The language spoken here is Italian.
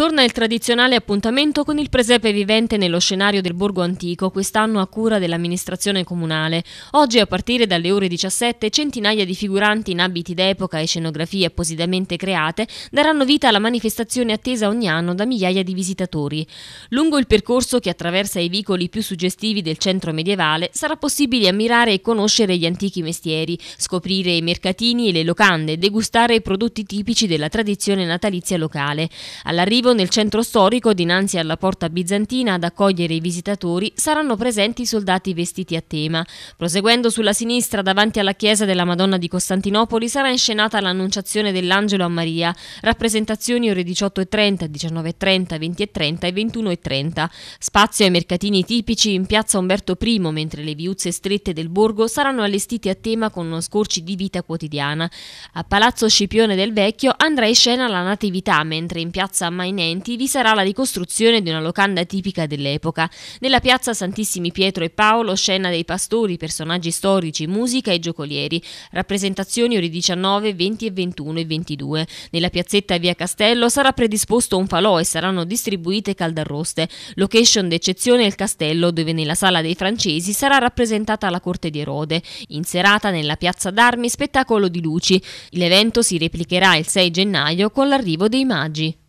Torna il tradizionale appuntamento con il presepe vivente nello scenario del Borgo Antico, quest'anno a cura dell'amministrazione comunale. Oggi a partire dalle ore 17 centinaia di figuranti in abiti d'epoca e scenografie appositamente create daranno vita alla manifestazione attesa ogni anno da migliaia di visitatori. Lungo il percorso che attraversa i vicoli più suggestivi del centro medievale sarà possibile ammirare e conoscere gli antichi mestieri, scoprire i mercatini e le locande, degustare i prodotti tipici della tradizione natalizia locale. All'arrivo L'obiettivo nel centro storico, dinanzi alla porta bizantina ad accogliere i visitatori, saranno presenti soldati vestiti a tema. Proseguendo sulla sinistra, davanti alla chiesa della Madonna di Costantinopoli, sarà inscenata l'annunciazione dell'Angelo a Maria, rappresentazioni ore 18.30, 19.30, 20.30 e 21.30. Spazio ai mercatini tipici in piazza Umberto I, mentre le viuzze strette del borgo saranno allestite a tema con scorci di vita quotidiana. A Palazzo Scipione del Vecchio andrà in scena la Natività, mentre in piazza Mainè imminenti vi sarà la ricostruzione di una locanda tipica dell'epoca. Nella piazza Santissimi Pietro e Paolo, scena dei pastori, personaggi storici, musica e giocolieri, rappresentazioni ore 19, 20 e 21 e 22. Nella piazzetta Via Castello sarà predisposto un falò e saranno distribuite caldarroste. Location d'eccezione è il castello, dove nella sala dei francesi sarà rappresentata la corte di Erode. In serata nella piazza d'armi spettacolo di luci. L'evento si replicherà il 6 gennaio con l'arrivo dei magi.